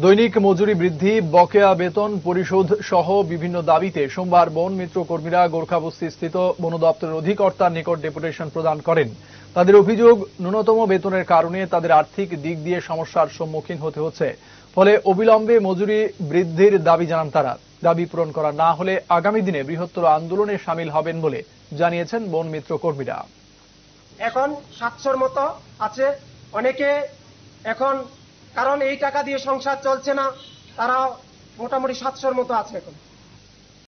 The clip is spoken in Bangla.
দৈনিক মজুরি বৃদ্ধি বকেয়া বেতন পরিশোধ সহ বিভিন্ন দাবিতে সোমবার বন মিত্র কর্মীরা গোর্খাবস্তি স্থিত বন দপ্তরের অধিকর্তার নিকট ডেপুটেশন প্রদান করেন তাদের অভিযোগ ন্যূনতম বেতনের কারণে তাদের আর্থিক দিক দিয়ে সমস্যার সম্মুখীন হতে হচ্ছে ফলে অবিলম্বে মজুরি বৃদ্ধির দাবি জানান তারা দাবি পূরণ করা না হলে আগামী দিনে বৃহত্তর আন্দোলনে সামিল হবেন বলে জানিয়েছেন বন মিত্র কর্মীরা এখন সাতশোর মতো আছে অনেকে এখন কারণ এই টাকা দিয়ে সংসার চলছে না তারা মোটামুটি সাতশোর মতো আছে এখন